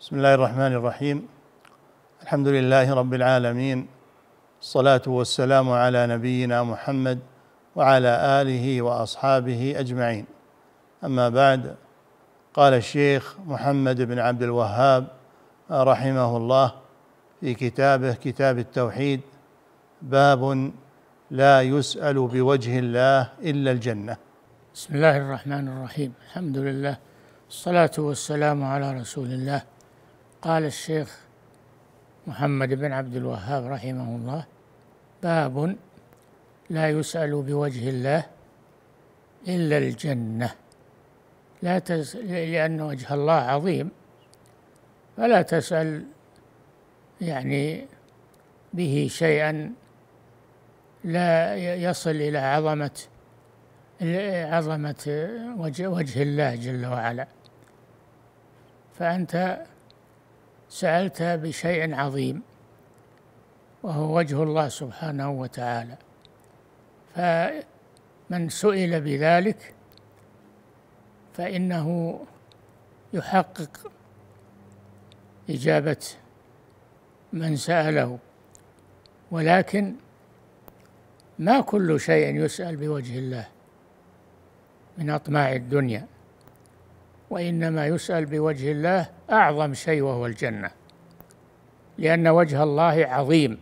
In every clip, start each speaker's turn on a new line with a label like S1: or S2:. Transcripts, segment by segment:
S1: بسم الله الرحمن الرحيم الحمد لله رب العالمين الصلاه والسلام على نبينا محمد وعلى اله واصحابه اجمعين اما بعد قال الشيخ محمد بن عبد الوهاب رحمه الله في كتابه كتاب التوحيد باب لا يسال بوجه الله الا الجنه
S2: بسم الله الرحمن الرحيم الحمد لله الصلاه والسلام على رسول الله قال الشيخ محمد بن عبد الوهاب رحمه الله باب لا يسأل بوجه الله إلا الجنة لا لأن وجه الله عظيم فلا تسأل يعني به شيئا لا يصل إلى عظمة عظمة وجه الله جل وعلا فأنت سألت بشيء عظيم وهو وجه الله سبحانه وتعالى فمن سئل بذلك فإنه يحقق إجابة من سأله ولكن ما كل شيء يسأل بوجه الله من أطماع الدنيا وإنما يسأل بوجه الله أعظم شيء وهو الجنة لأن وجه الله عظيم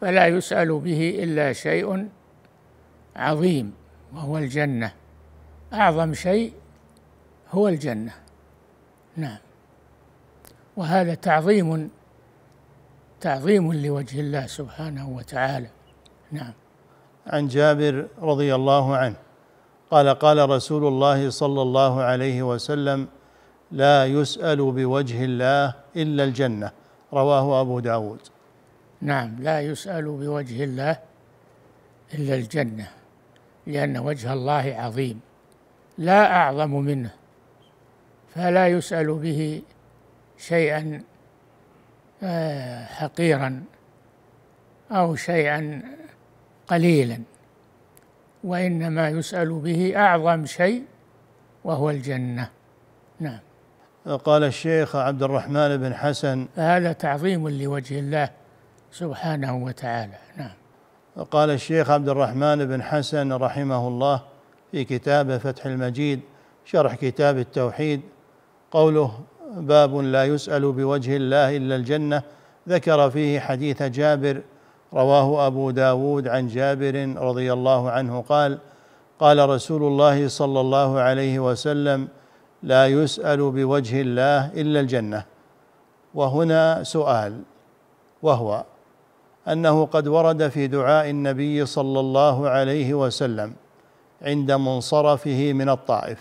S2: فلا يسأل به إلا شيء عظيم وهو الجنة أعظم شيء هو الجنة نعم وهذا تعظيم تعظيم لوجه الله سبحانه
S1: وتعالى نعم عن جابر رضي الله عنه قال قال رسول الله صلى الله عليه وسلم لا يسأل بوجه الله إلا الجنة رواه أبو داود
S2: نعم لا يسأل بوجه الله إلا الجنة لأن وجه الله عظيم لا أعظم منه فلا يسأل به شيئا آه، حقيرا أو شيئا قليلا وإنما يسأل به أعظم شيء وهو
S1: الجنة نعم قال الشيخ عبد الرحمن بن حسن
S2: هذا تعظيم لوجه الله سبحانه وتعالى نعم
S1: قال الشيخ عبد الرحمن بن حسن رحمه الله في كتاب فتح المجيد شرح كتاب التوحيد قوله باب لا يسأل بوجه الله إلا الجنة ذكر فيه حديث جابر رواه أبو داود عن جابر رضي الله عنه قال قال رسول الله صلى الله عليه وسلم لا يسأل بوجه الله إلا الجنة وهنا سؤال وهو أنه قد ورد في دعاء النبي صلى الله عليه وسلم عند منصرفه من الطائف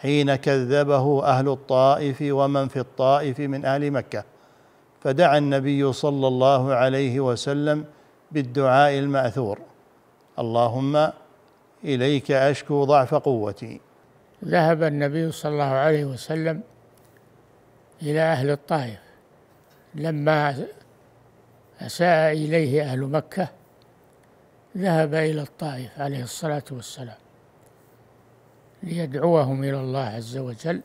S1: حين كذبه أهل الطائف ومن في الطائف من أهل مكة فدعا النبي صلى الله عليه وسلم بالدعاء الماثور اللهم اليك اشكو ضعف قوتي
S2: ذهب النبي صلى الله عليه وسلم الى اهل الطائف لما اساء اليه اهل مكه ذهب الى الطائف عليه الصلاه والسلام ليدعوهم الى الله عز وجل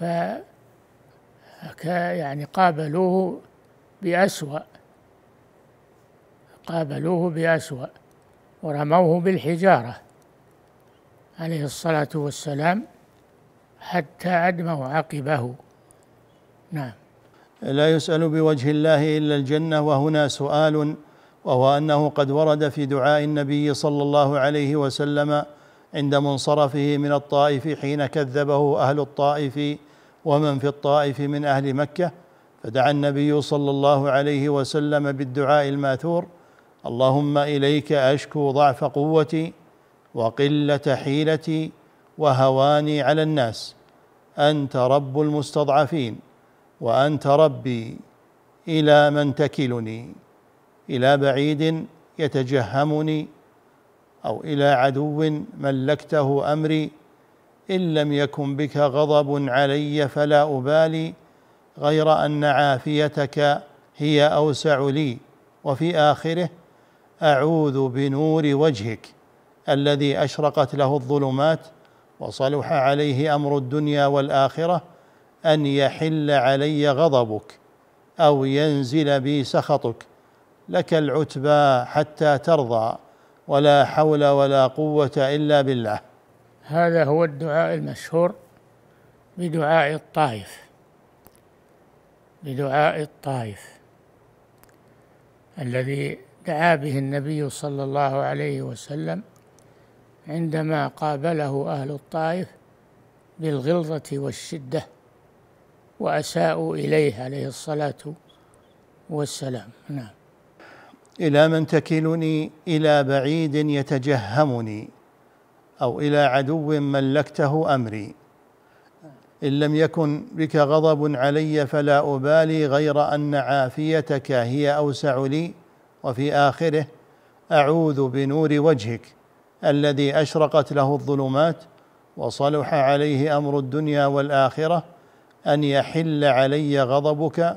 S2: ف يعني قابلوه بأسوأ قابلوه بأسوأ ورموه بالحجارة عليه الصلاة والسلام حتى أدموا عقبه نعم
S1: لا يسأل بوجه الله إلا الجنة وهنا سؤال وهو أنه قد ورد في دعاء النبي صلى الله عليه وسلم عند منصرفه من الطائف حين كذبه أهل الطائف ومن في الطائف من اهل مكه فدعا النبي صلى الله عليه وسلم بالدعاء الماثور اللهم اليك اشكو ضعف قوتي وقله حيلتي وهواني على الناس انت رب المستضعفين وانت ربي الى من تكلني الى بعيد يتجهمني او الى عدو ملكته امري ان لم يكن بك غضب علي فلا ابالي غير ان عافيتك هي اوسع لي وفي اخره اعوذ بنور وجهك الذي اشرقت له الظلمات وصلح عليه امر الدنيا والاخره ان يحل علي غضبك او ينزل بي سخطك لك العتبى حتى ترضى ولا حول ولا قوه الا بالله
S2: هذا هو الدعاء المشهور بدعاء الطائف بدعاء الطائف الذي دعا به النبي صلى الله عليه وسلم عندما قابله أهل الطائف بالغلظة والشدة وأساءوا إليه عليه الصلاة والسلام نعم
S1: إلى من تكلني إلى بعيد يتجهمني أو إلى عدو ملكته أمري إن لم يكن بك غضب علي فلا أبالي غير أن عافيتك هي أوسع لي وفي آخره أعوذ بنور وجهك الذي أشرقت له الظلمات وصلح عليه أمر الدنيا والآخرة أن يحل علي غضبك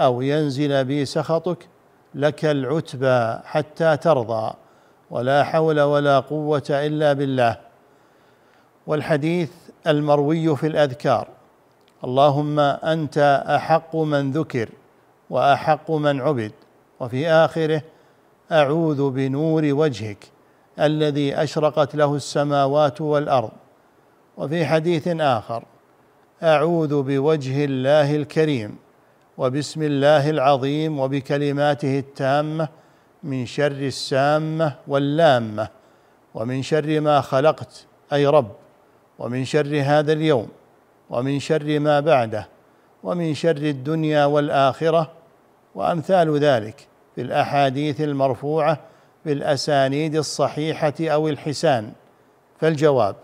S1: أو ينزل بي سخطك لك العتبى حتى ترضى ولا حول ولا قوه الا بالله والحديث المروي في الاذكار اللهم انت احق من ذكر واحق من عبد وفي اخره اعوذ بنور وجهك الذي اشرقت له السماوات والارض وفي حديث اخر اعوذ بوجه الله الكريم وبسم الله العظيم وبكلماته التامه من شر السامه واللامه ومن شر ما خلقت اي رب ومن شر هذا اليوم ومن شر ما بعده ومن شر الدنيا والاخره وامثال ذلك في الاحاديث المرفوعه بالاسانيد الصحيحه او الحسان فالجواب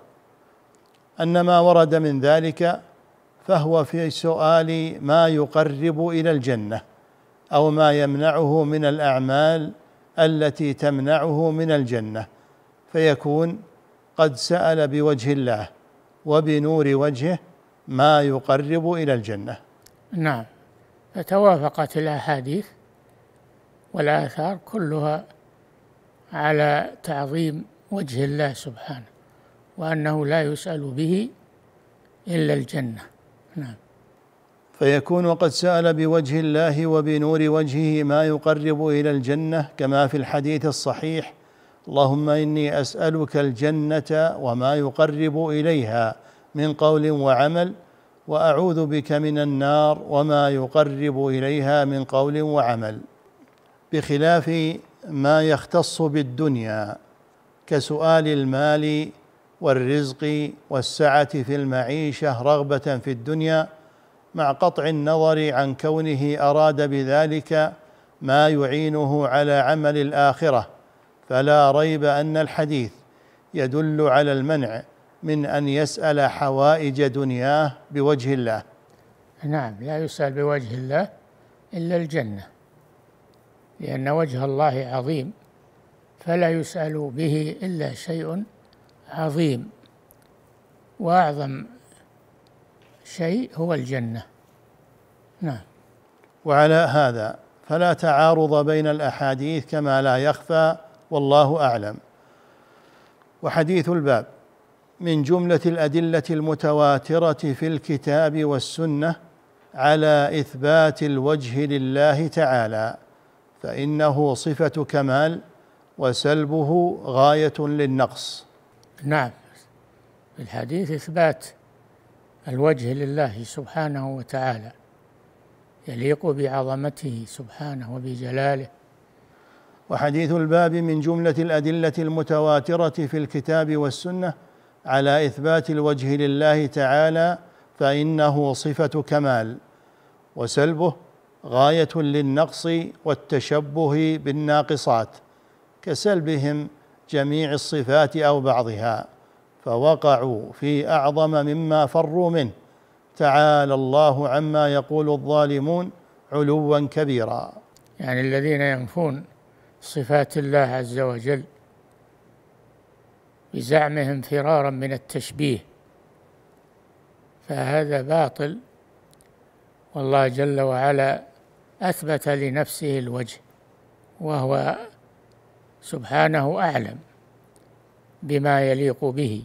S1: ان ما ورد من ذلك فهو في سؤال ما يقرب الى الجنه او ما يمنعه من الاعمال التي تمنعه من الجنه فيكون قد سال بوجه الله وبنور وجهه ما يقرب الى الجنه
S2: نعم فتوافقت الاحاديث والاثار كلها على تعظيم وجه الله سبحانه وانه لا يسال به الا الجنه نعم
S1: فيكون قد سأل بوجه الله وبنور وجهه ما يقرب إلى الجنة كما في الحديث الصحيح اللهم إني أسألك الجنة وما يقرب إليها من قول وعمل وأعوذ بك من النار وما يقرب إليها من قول وعمل بخلاف ما يختص بالدنيا كسؤال المال والرزق والسعة في المعيشة رغبة في الدنيا مع قطع النظر عن كونه اراد بذلك ما يعينه على عمل الاخره فلا ريب ان الحديث يدل على المنع من ان يسال حوائج دنياه بوجه الله
S2: نعم لا يسال بوجه الله الا الجنه لان وجه الله عظيم فلا يسال به الا شيء عظيم واعظم شيء هو الجنة نعم
S1: وعلى هذا فلا تعارض بين الأحاديث كما لا يخفى والله أعلم وحديث الباب من جملة الأدلة المتواترة في الكتاب والسنة على إثبات الوجه لله تعالى فإنه صفة كمال وسلبه غاية للنقص
S2: نعم الحديث إثبات الوجه لله سبحانه وتعالى يليق بعظمته سبحانه وبجلاله
S1: وحديث الباب من جمله الادله المتواتره في الكتاب والسنه على اثبات الوجه لله تعالى فانه صفه كمال وسلبه غايه للنقص والتشبه بالناقصات كسلبهم جميع الصفات او بعضها فوقعوا في اعظم مما فروا منه تعالى الله عما يقول الظالمون علوا كبيرا يعني الذين
S2: ينفون صفات الله عز وجل بزعمهم فرارا من التشبيه فهذا باطل والله جل وعلا اثبت لنفسه الوجه وهو سبحانه اعلم بما يليق به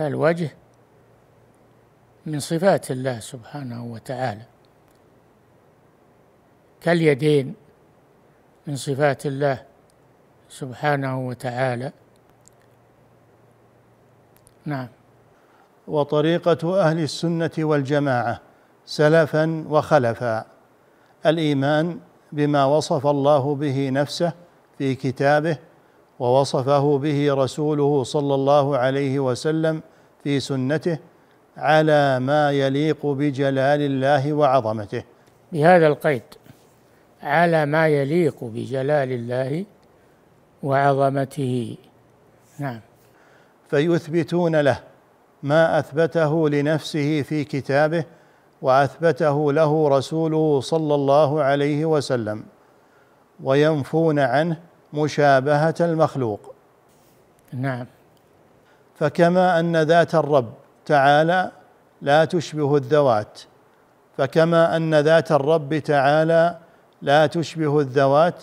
S2: الوجه من صفات الله سبحانه وتعالى كاليدين من صفات الله سبحانه وتعالى
S1: نعم وطريقة أهل السنة والجماعة سلفا وخلفا الإيمان بما وصف الله به نفسه في كتابه ووصفه به رسوله صلى الله عليه وسلم في سنته على ما يليق بجلال الله وعظمته
S2: بهذا القيد على ما
S1: يليق بجلال الله وعظمته نعم فيثبتون له ما اثبته لنفسه في كتابه واثبته له رسوله صلى الله عليه وسلم وينفون عنه مشابهة المخلوق نعم فكما أن ذات الرب تعالى لا تشبه الذوات فكما أن ذات الرب تعالى لا تشبه الذوات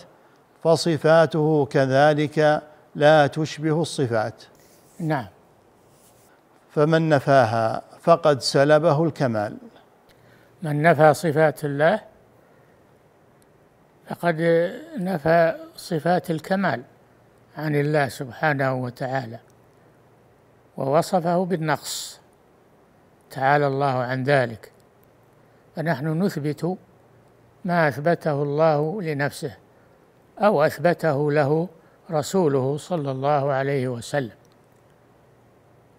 S1: فصفاته كذلك لا تشبه الصفات نعم فمن نفاها فقد سلبه الكمال من نفى صفات الله فقد
S2: نفى صفات الكمال عن الله سبحانه وتعالى ووصفه بالنقص تعالى الله عن ذلك فنحن نثبت ما اثبته الله لنفسه او اثبته له رسوله صلى الله عليه وسلم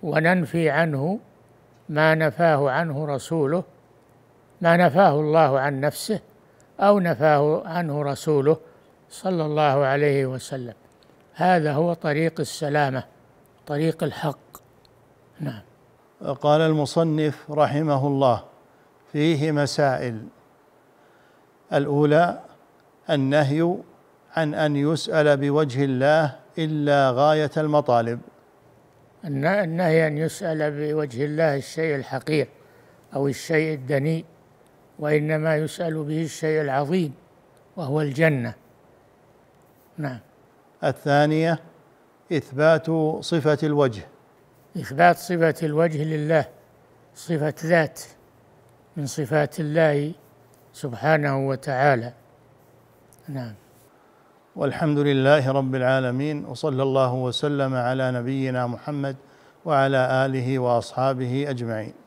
S2: وننفي عنه ما نفاه عنه رسوله ما نفاه الله عن نفسه أو نفاه عنه رسوله صلى الله عليه وسلم هذا هو طريق السلامة
S1: طريق الحق نعم قال المصنف رحمه الله فيه مسائل الأولى النهي عن أن يسأل بوجه الله إلا غاية المطالب
S2: النهي أن يسأل بوجه الله الشيء الحقير أو الشيء الدنيء وإنما يسأل به الشيء العظيم وهو الجنة
S1: نعم الثانية إثبات صفة الوجه
S2: إثبات صفة الوجه لله صفة ذات من صفات الله
S1: سبحانه وتعالى نعم والحمد لله رب العالمين وصلى الله وسلم على نبينا محمد وعلى آله وأصحابه أجمعين